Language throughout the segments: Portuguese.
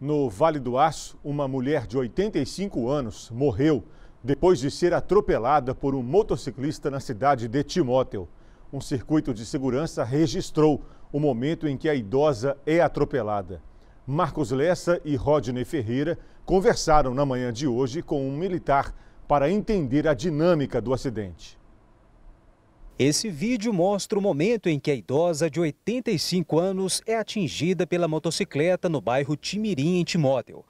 No Vale do Aço, uma mulher de 85 anos morreu depois de ser atropelada por um motociclista na cidade de Timóteo. Um circuito de segurança registrou o momento em que a idosa é atropelada. Marcos Lessa e Rodney Ferreira conversaram na manhã de hoje com um militar para entender a dinâmica do acidente. Esse vídeo mostra o momento em que a idosa de 85 anos é atingida pela motocicleta no bairro Timirim, em Timóteo.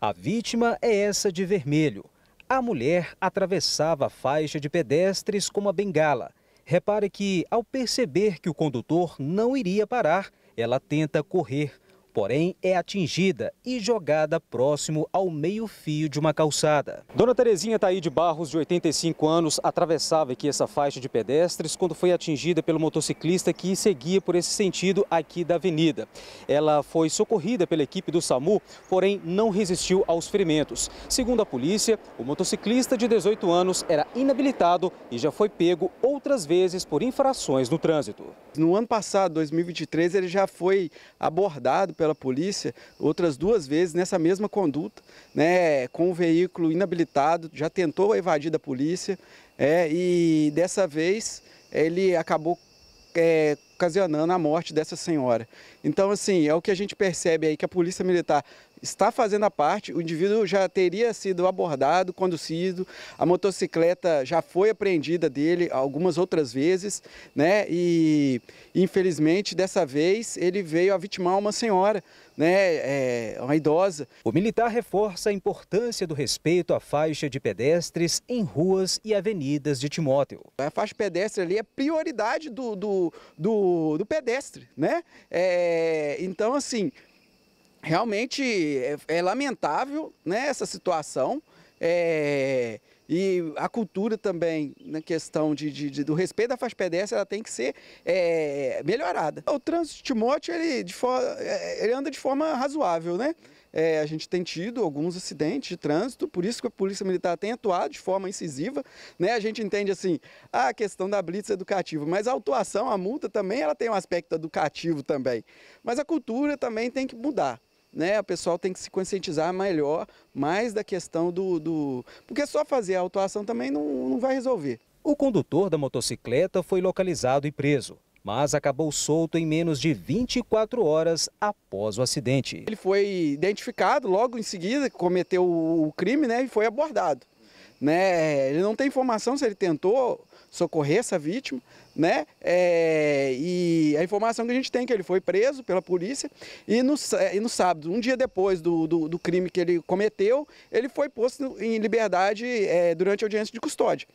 A vítima é essa de vermelho. A mulher atravessava a faixa de pedestres com uma bengala. Repare que, ao perceber que o condutor não iria parar, ela tenta correr porém é atingida e jogada próximo ao meio-fio de uma calçada. Dona Terezinha Taí tá de Barros, de 85 anos, atravessava aqui essa faixa de pedestres quando foi atingida pelo motociclista que seguia por esse sentido aqui da avenida. Ela foi socorrida pela equipe do SAMU, porém não resistiu aos ferimentos. Segundo a polícia, o motociclista de 18 anos era inabilitado e já foi pego outras vezes por infrações no trânsito. No ano passado, 2023, ele já foi abordado pela polícia outras duas vezes nessa mesma conduta, né, com o um veículo inabilitado, já tentou evadir da polícia é, e dessa vez ele acabou é, ocasionando a morte dessa senhora. Então, assim, é o que a gente percebe aí que a Polícia Militar está fazendo a parte, o indivíduo já teria sido abordado, conduzido, a motocicleta já foi apreendida dele algumas outras vezes, né? E infelizmente dessa vez ele veio a vitimar uma senhora, né? É, uma idosa. O militar reforça a importância do respeito à faixa de pedestres em ruas e avenidas de Timóteo. A faixa pedestre ali é prioridade do, do, do do, pedestre, né? É, então, assim, realmente é, é, lamentável né, essa situação. É, e a cultura também, na questão de, de, de do respeito da faixa pedestre, ela tem que ser é, melhorada. O trânsito Timóteo, ele, de é, ele anda de forma razoável, né? É, a gente tem tido alguns acidentes de trânsito, por isso que a Polícia Militar tem atuado de forma incisiva. Né? A gente entende assim a questão da blitz educativa, mas a autuação, a multa também, ela tem um aspecto educativo também. Mas a cultura também tem que mudar né, a pessoal tem que se conscientizar melhor, mais da questão do... do... Porque só fazer a autuação também não, não vai resolver. O condutor da motocicleta foi localizado e preso, mas acabou solto em menos de 24 horas após o acidente. Ele foi identificado logo em seguida, cometeu o crime né, e foi abordado. Né? Ele não tem informação se ele tentou socorrer essa vítima, né? É, e a informação que a gente tem é que ele foi preso pela polícia e no, e no sábado, um dia depois do, do, do, crime que ele cometeu, ele foi posto em liberdade é, durante a audiência de custódia.